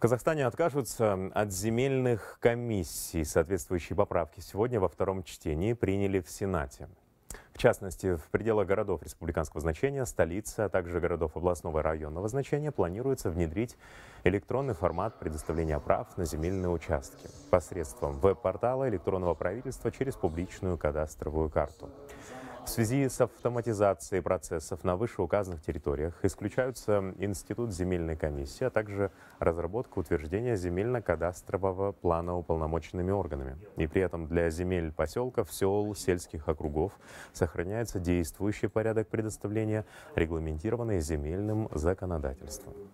В Казахстане откажутся от земельных комиссий. Соответствующие поправки сегодня во втором чтении приняли в Сенате. В частности, в пределах городов республиканского значения, столицы, а также городов областного и районного значения планируется внедрить электронный формат предоставления прав на земельные участки посредством веб-портала электронного правительства через публичную кадастровую карту. В связи с автоматизацией процессов на вышеуказанных территориях исключаются Институт земельной комиссии, а также разработка утверждения земельно-кадастрового плана уполномоченными органами. И при этом для земель поселков, сел, сельских округов сохраняется действующий порядок предоставления, регламентированный земельным законодательством.